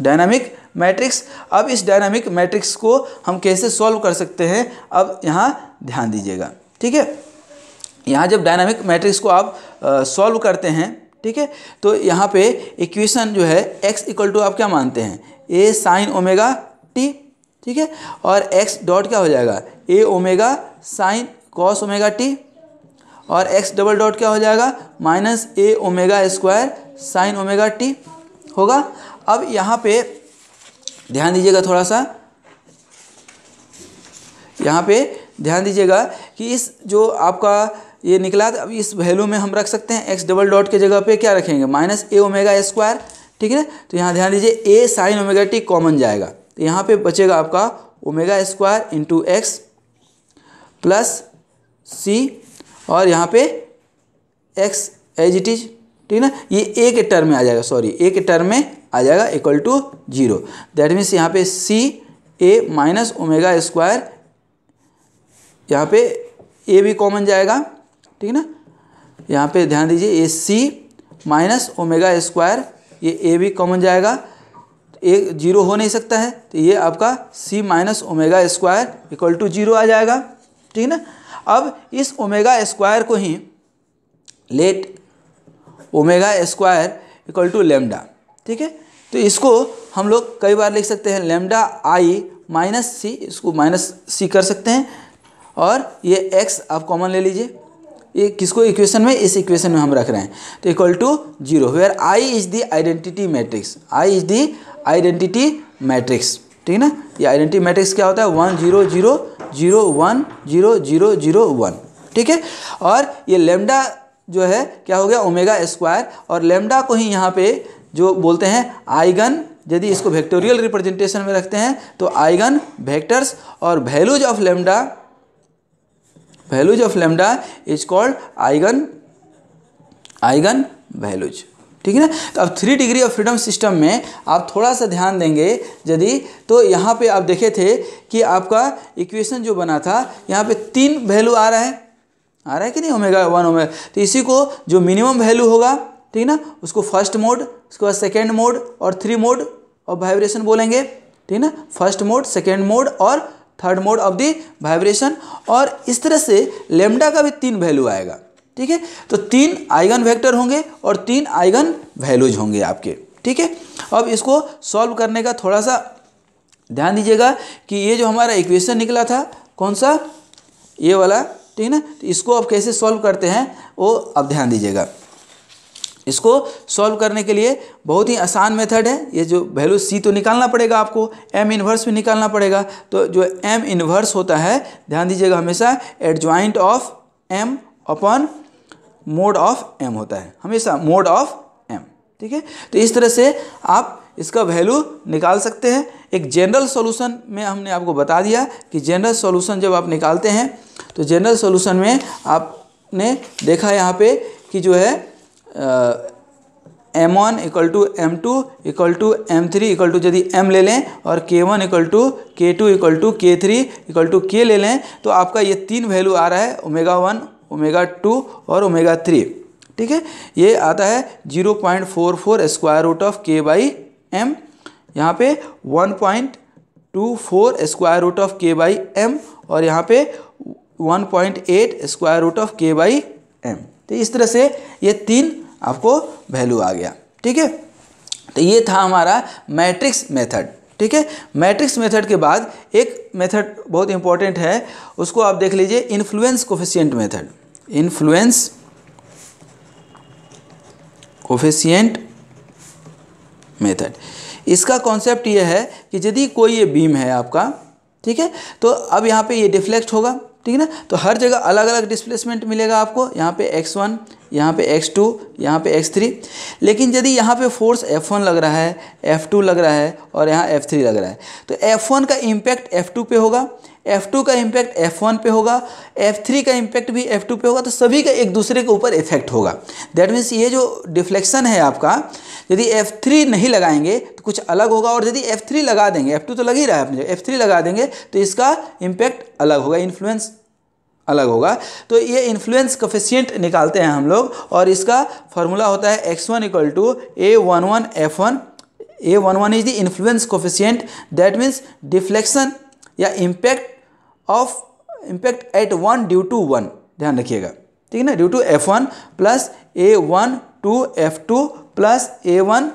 dynamic matrix अब इस डायनामिक मैट्रिक्स को हम कैसे सॉल्व कर सकते हैं अब यहाँ ध्यान दीजिएगा ठीक है यहाँ जब डायनामिक मैट्रिक्स को आप सॉल्व करते हैं ठीक है तो यहाँ पे इक्वेशन जो है x इक्वल टू आप क्या मानते हैं ए साइन ओमेगा टी ठीक है और x डॉट क्या हो जाएगा a omega sine cos omega T और x डबल डॉट क्या हो जाएगा माइनस ए omega square sine omega t होगा अब यहाँ पे ध्यान दीजिएगा थोड़ा सा यहाँ पे ध्यान दीजिएगा कि इस जो आपका ये निकला था अब इस वैल्यू में हम रख सकते हैं एक्स डबल डॉट के जगह पे क्या रखेंगे माइनस ए ओमेगा स्क्वायर ठीक है तो यहाँ ध्यान दीजिए a sine omega t common जाएगा तो यहाँ पे बचेगा आपका omega square into x plus C और यहाँ पे एक्स एज इट इज ठीक है ना ये ए के टर्म में आ जाएगा सॉरी ए के टर्म में आ जाएगा equal to zero that means यहाँ पे C a minus omega square यहाँ पे ए भी कॉमन जाएगा ठीक है ना यहाँ पे ध्यान दीजिए a C minus omega square ये ए भी कॉमन जाएगा ए जीरो हो नहीं सकता है तो ये आपका C minus omega square equal to zero आ जाएगा ठीक है ना अब इस ओमेगा स्क्वायर को ही let omega square equal to lambda ठीक है तो इसको हम लोग कई बार लिख सकते हैं लेमडा आई माइनस सी इसको माइनस सी कर सकते हैं और ये एक्स आप कॉमन ले लीजिए ये किसको इक्वेशन में इस इक्वेशन में हम रख रहे हैं तो equal to zero where I is the identity matrix I is the identity matrix ठीक है ना ये आइडेंटिटी मैट्रिक्स क्या होता है one zero zero zero one zero zero zero one ठीक है और ये लेमडा जो है क्या हो गया ओमेगा स्क्वायर और लेमडा को ही यहाँ पे जो बोलते हैं आइगन यदि इसको वेक्टोरियल रिप्रेजेंटेशन में रखते हैं तो आइगन वेक्टर्स और values of lambda values of lambda is called eigen eigen values ठीक है ना तो अब three degree of freedom system में आप थोड़ा सा ध्यान देंगे यदि तो यहाँ पे आप देखे थे कि आपका इक्वेशन जो बना था यहाँ पे तीन वैल्यू आ रहा है आ रहा है कि नहीं ओमेगा वन ओमेगा तो इसी को जो मिनिमम वैल्यू होगा ठीक है ना उसको फर्स्ट मोड उसके बाद सेकेंड मोड और थ्री मोड ऑफ वाइब्रेशन बोलेंगे ठीक है ना फर्स्ट मोड सेकेंड मोड और third mode of the vibration और इस तरह से लेमडा का भी तीन वैल्यू आएगा ठीक है तो तीन आइगन वेक्टर होंगे और तीन आइगन वैल्यूज होंगे आपके ठीक है अब इसको सॉल्व करने का थोड़ा सा ध्यान दीजिएगा कि ये जो हमारा इक्वेशन निकला था कौन सा ये वाला ठीक है ना तो इसको आप कैसे सॉल्व करते हैं वो आप ध्यान दीजिएगा इसको सॉल्व करने के लिए बहुत ही आसान मेथड है ये जो वैल्यू सी तो निकालना पड़ेगा आपको एम इन्वर्स भी निकालना पड़ेगा तो जो एम इन्वर्स होता है ध्यान दीजिएगा हमेशा adjoint of m upon mod of m होता है हमेशा मोड ऑफ ठीक है तो इस तरह से आप इसका वैल्यू निकाल सकते हैं एक जनरल सॉल्यूशन में हमने आपको बता दिया कि जनरल सॉल्यूशन जब आप निकालते हैं तो जनरल सॉल्यूशन में आपने देखा यहाँ पे कि जो है m one equal to m two equal to M three equal to यदि एम ले लें और k one equal to k two equal to k three equal to k ले लें तो आपका ये तीन वैल्यू आ रहा है ओमेगा वन ओमेगा टू और ओमेगा थ्री ठीक है ये आता है zero point four four square root of k by m यहाँ पे one point two four square root of k by m और यहाँ पे one point eight square root of k by M तो इस तरह से ये तीन आपको वैल्यू आ गया ठीक है तो ये था हमारा मैट्रिक्स मेथड ठीक है मैट्रिक्स मेथड के बाद एक मेथड बहुत इंपॉर्टेंट है उसको आप देख लीजिए influence coefficient method influence coefficient method इसका कॉन्सेप्ट यह है कि यदि कोई ये बीम है आपका ठीक है तो अब यहाँ पे ये डिफ्लेक्ट होगा ठीक है ना तो हर जगह अलग अलग डिस्प्लेसमेंट मिलेगा आपको यहाँ पे एक्स वन यहाँ पे एक्स टू यहाँ पे एक्स थ्री लेकिन यदि यहाँ पे फोर्स एफ वन लग रहा है एफ टू लग रहा है और यहाँ एफ थ्री लग रहा है तो एफ वन का इम्पैक्ट एफ टू पे होगा एफ टू का इम्पैक्ट एफ वन पे होगा एफ थ्री का इम्पैक्ट भी एफ टू पे होगा तो सभी का एक दूसरे के ऊपर इफेक्ट होगा दैट मीन्स ये जो डिफ्लेक्शन है आपका यदि एफ थ्री नहीं लगाएंगे तो कुछ अलग होगा और यदि एफ थ्री लगा देंगे एफ टू तो लग ही रहा है अपने एफ थ्री लगा देंगे तो इसका इम्पैक्ट अलग होगा इन्फ्लुएंस अलग होगा तो ये इन्फ्लुएंस कोफिशियंट निकालते हैं हम लोग और इसका फार्मूला होता है x one equal to A one one f one a one one is the influence coefficient that means deflection या impact of impact at one due to one ध्यान रखिएगा ठीक है ना due to f one plus a one two f two plus a one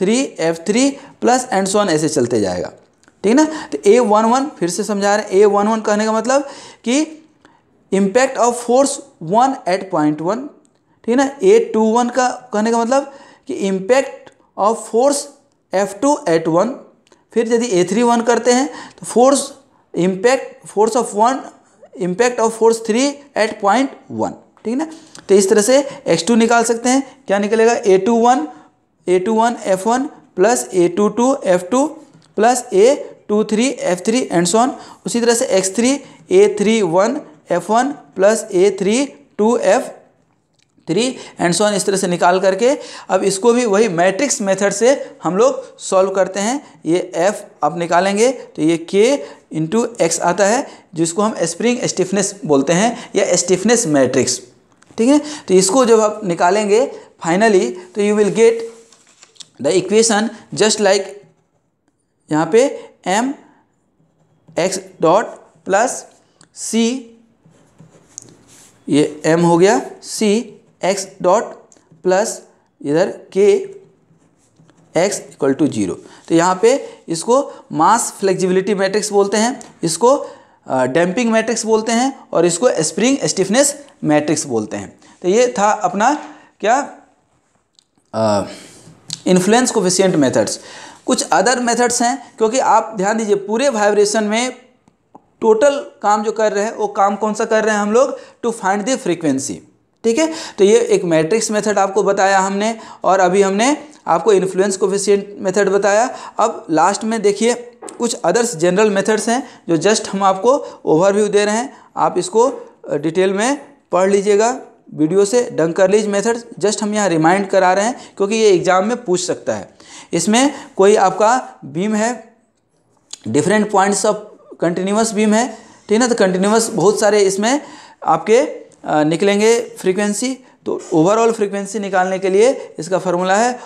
three f three plus and one ऐसे चलते जाएगा ठीक है ना तो ए वन वन फिर से समझा रहे हैं ए वन वन कहने का मतलब कि impact of force one at point one ठीक है ना ए टू वन का कहने का मतलब कि impact of force f two at one फिर यदि ए थ्री वन करते हैं तो force impact force of one impact of force three at point one ठीक है ना तो इस तरह से एक्स टू निकाल सकते हैं क्या निकलेगा a two one a two one f one plus a two two f two plus a two three f three and so on उसी तरह से x three a three one f one plus a three two f three and so on इस तरह से निकाल करके अब इसको भी वही मैट्रिक्स मेथड से हम लोग सॉल्व करते हैं ये एफ आप निकालेंगे तो ये के इंटू एक्स आता है जिसको हम स्प्रिंग स्टिफनेस बोलते हैं या स्टिफनेस मैट्रिक्स ठीक है तो इसको जब आप निकालेंगे फाइनली तो you will get the equation just like यहाँ पे m x dot plus c ये एम हो गया सी एक्स डॉट प्लस इधर के एक्स इक्वल टू जीरो तो यहाँ पे इसको मास फ्लेक्सिबिलिटी मैट्रिक्स बोलते हैं इसको डैम्पिंग मैट्रिक्स बोलते हैं और इसको स्प्रिंग स्टिफनेस मैट्रिक्स बोलते हैं तो ये था अपना क्या इन्फ्लुएंस कोफिशियंट मेथड्स कुछ अदर मेथड्स हैं क्योंकि आप ध्यान दीजिए पूरे वाइब्रेशन में टोटल काम जो कर रहे हैं वो काम कौन सा कर रहे हैं हम लोग टू फाइंड द फ्रीक्वेंसी ठीक है तो ये एक मैट्रिक्स मेथड आपको बताया हमने और अभी हमने आपको इन्फ्लुएंस कोफिशियंट मेथड बताया अब लास्ट में देखिए कुछ अदर्स जनरल मेथड्स हैं जो जस्ट हम आपको ओवरव्यू दे रहे हैं आप इसको डिटेल में पढ़ लीजिएगा वीडियो से डंकरलीज मेथड जस्ट हम यहाँ रिमाइंड करा रहे हैं क्योंकि ये एग्ज़ाम में पूछ सकता है इसमें कोई आपका बीम है different points of continuous beam है ठीक है ना तो कंटिन्यूस बहुत सारे इसमें आपके निकलेंगे फ्रीक्वेंसी तो ओवरऑल फ्रीक्वेंसी निकालने के लिए इसका फॉर्मूला है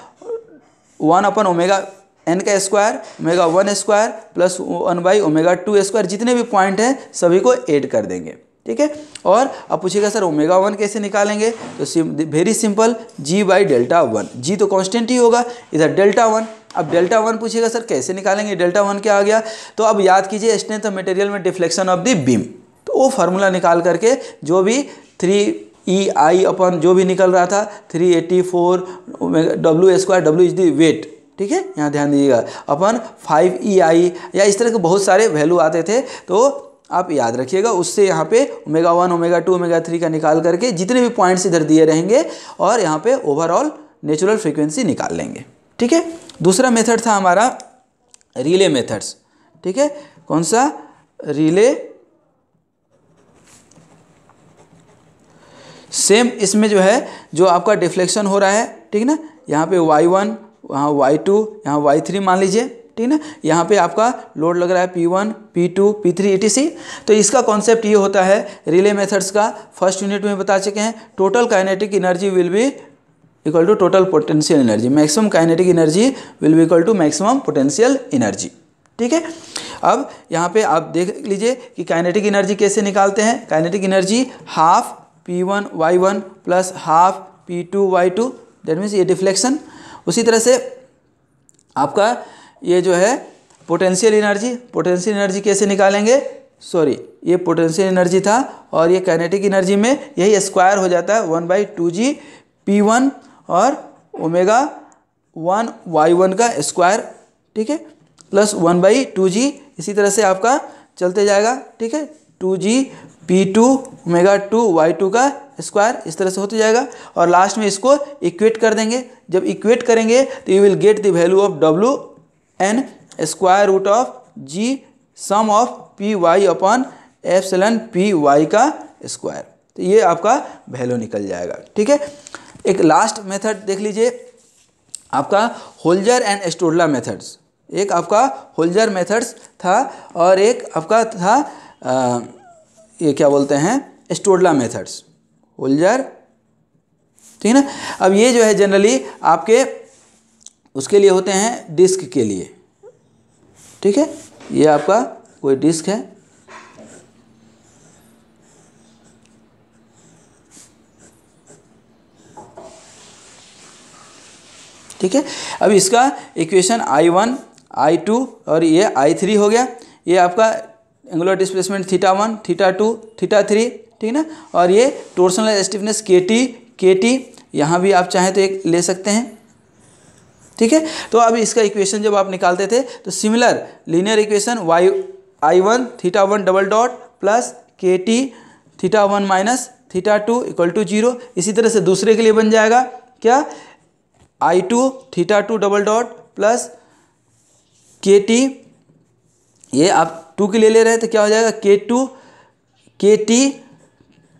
वन अपन ओमेगा एन का square omega one square plus one by omega two square जितने भी पॉइंट हैं सभी को ऐड कर देंगे ठीक है और अब पूछेगा सर ओमेगा वन कैसे निकालेंगे तो सिम very simple g by delta one g तो कॉन्स्टेंट ही होगा इधर डेल्टा वन अब डेल्टा वन पूछेगा सर कैसे निकालेंगे डेल्टा वन क्या आ गया तो अब याद कीजिए स्ट्रेंथ ऑफ मटेरियल में डिफ्लेक्शन ऑफ द बीम तो वो फार्मूला निकाल करके जो भी थ्री ई आई अपन जो भी निकल रहा था three eighty four W square W is the weight ठीक है यहाँ ध्यान दीजिएगा अपन फाइव ई आई या इस तरह के बहुत सारे वैल्यू आते थे तो आप याद रखिएगा उससे यहाँ पे omega one omega two omega three का निकाल करके जितने भी पॉइंट्स इधर दिए रहेंगे और यहाँ पे ओवरऑल नेचुरल फ्रीक्वेंसी निकाल लेंगे ठीक है दूसरा मेथड था हमारा रिले मेथड्स ठीक है कौन सा रिले सेम इसमें जो है जो आपका डिफ्लेक्शन हो रहा है ठीक है ना यहाँ पे वाई वन वहाँ वाई टू यहाँ वाई थ्री मान लीजिए ठीक है यहाँ पे आपका लोड लग रहा है p one p two p three ई तो इसका कॉन्सेप्ट ये होता है रिले मेथड्स का फर्स्ट यूनिट में बता चुके हैं total kinetic energy will be equal to total potential energy maximum kinetic energy will be equal to maximum potential energy ठीक है अब यहाँ पे आप देख लीजिए कि काइनेटिक एनर्जी कैसे निकालते हैं kinetic energy half p one y one plus half p two y two that means ये डिफ्लेक्शन उसी तरह से आपका ये जो है पोटेंशियल एनर्जी पोटेंशियल एनर्जी कैसे निकालेंगे सॉरी ये पोटेंशियल एनर्जी था और ये काइनेटिक एनर्जी में यही स्क्वायर हो जाता है one by two g p one और ओमेगा वन वाई वन का स्क्वायर ठीक है plus one by two g इसी तरह से आपका चलते जाएगा ठीक है two g p two omega two y two का स्क्वायर इस तरह से होते जाएगा और लास्ट में इसको इक्वेट कर देंगे जब इक्वेट करेंगे तो you will get the value of डब्ल्यू n square root of g sum of p y upon सेलन पी वाई का स्क्वायर तो ये आपका वैल्यू निकल जाएगा ठीक है एक लास्ट मेथड देख लीजिए आपका होल्जर एंड एस्टोडला मेथड्स एक आपका होल्जर मेथड्स था और एक आपका था आ, ये क्या बोलते हैं एस्टोडला मेथड्स होल्जर ठीक है ना अब ये जो है जनरली आपके उसके लिए होते हैं डिस्क के लिए ठीक है ये आपका कोई डिस्क है ठीक है अब इसका equation I one I two और ये आई थ्री हो गया ये आपका angular displacement theta one theta two theta three ठीक है ना और ये torsional stiffness k t k t यहाँ भी आप चाहें तो एक ले सकते हैं ठीक है तो अब इसका इक्वेशन जब आप निकालते थे तो similar linear equation y I one theta one double dot plus k t theta one minus theta two equal to zero इसी तरह से दूसरे के लिए बन जाएगा क्या I two theta two double dot plus k t ये आप टू के लिए ले रहे हैं तो क्या हो जाएगा k two k t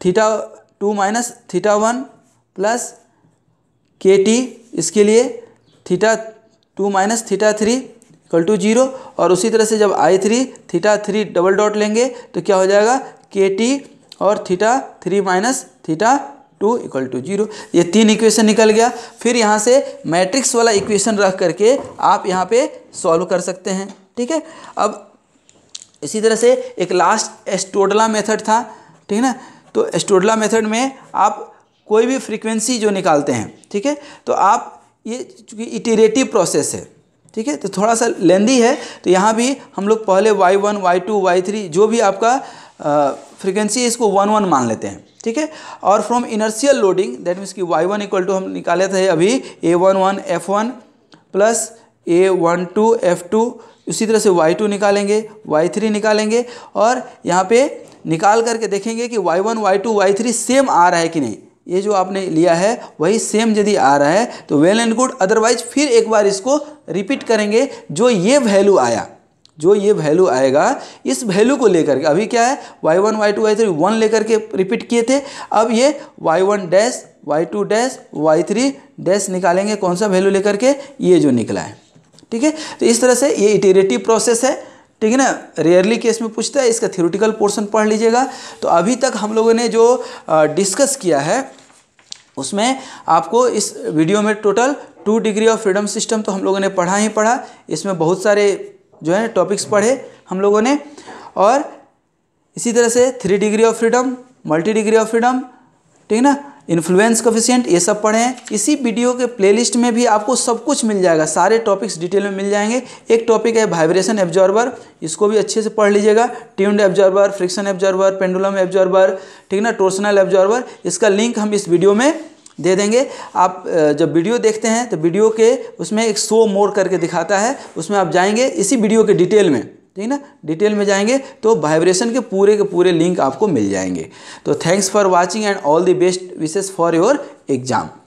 theta two minus theta one plus k t इसके लिए theta two minus theta three equal to zero और उसी तरह से जब I three theta three double dot लेंगे तो क्या हो जाएगा के टी और theta three minus theta two equal to zero ये तीन इक्वेशन निकल गया फिर यहाँ से मैट्रिक्स वाला इक्वेशन रख करके आप यहाँ पे सॉल्व कर सकते हैं ठीक है अब इसी तरह से एक लास्ट एस्टोडला मेथड था ठीक है ना तो एस्टोडला मेथड में आप कोई भी फ्रीक्वेंसी जो निकालते हैं ठीक है तो आप ये चूँकि इटरेटिव प्रोसेस है ठीक है तो थोड़ा सा लेंदी है तो यहाँ भी हम लोग पहले y one y two y three जो भी आपका फ्रिक्वेंसी है इसको वन वन मान लेते हैं ठीक है और from inertial loading that means कि वाई वन इक्वल टू हम निकाले थे अभी a one one f one plus a one two f two उसी तरह से वाई टू निकालेंगे वाई थ्री निकालेंगे और यहाँ पे निकाल करके देखेंगे कि y one y two y three same आ रहा है कि नहीं ये जो आपने लिया है वही सेम यदि आ रहा है तो वेल एंड गुड अदरवाइज फिर एक बार इसको रिपीट करेंगे जो ये वैल्यू आया जो ये वैल्यू आएगा इस वैल्यू को लेकर के अभी क्या है y one y two y three one लेकर के रिपीट किए थे अब ये y one dash y two dash y three dash निकालेंगे कौन सा वैल्यू लेकर के ये जो निकला है ठीक है तो इस तरह से ये इटेरेटिव प्रोसेस है ठीक है ना रेयरली केस में पूछता है इसका थ्योरेटिकल पोर्शन पढ़ लीजिएगा तो अभी तक हम लोगों ने जो डिस्कस किया है उसमें आपको इस वीडियो में total two degree of freedom system तो हम लोगों ने पढ़ा ही पढ़ा इसमें बहुत सारे जो है टॉपिक्स पढ़े हम लोगों ने और इसी तरह से three degree of freedom multi degree of freedom ठीक है ना इन्फ्लुएंस कोफिशियंट ये सब पढ़ें इसी वीडियो के प्लेलिस्ट में भी आपको सब कुछ मिल जाएगा सारे टॉपिक्स डिटेल में मिल जाएंगे एक टॉपिक है वाइब्रेशन एब्जॉर्बर इसको भी अच्छे से पढ़ लीजिएगा tuned absorber friction absorber pendulum absorber ठीक ना टोर्सनल एब्जॉर्बर इसका लिंक हम इस वीडियो में दे देंगे आप जब वीडियो देखते हैं तो वीडियो के उसमें एक शो मोड करके दिखाता है उसमें आप जाएंगे इसी वीडियो के डिटेल में ठीक ना डिटेल में जाएंगे तो वाइब्रेशन के पूरे के पूरे लिंक आपको मिल जाएंगे तो thanks for watching and all the best wishes for your exam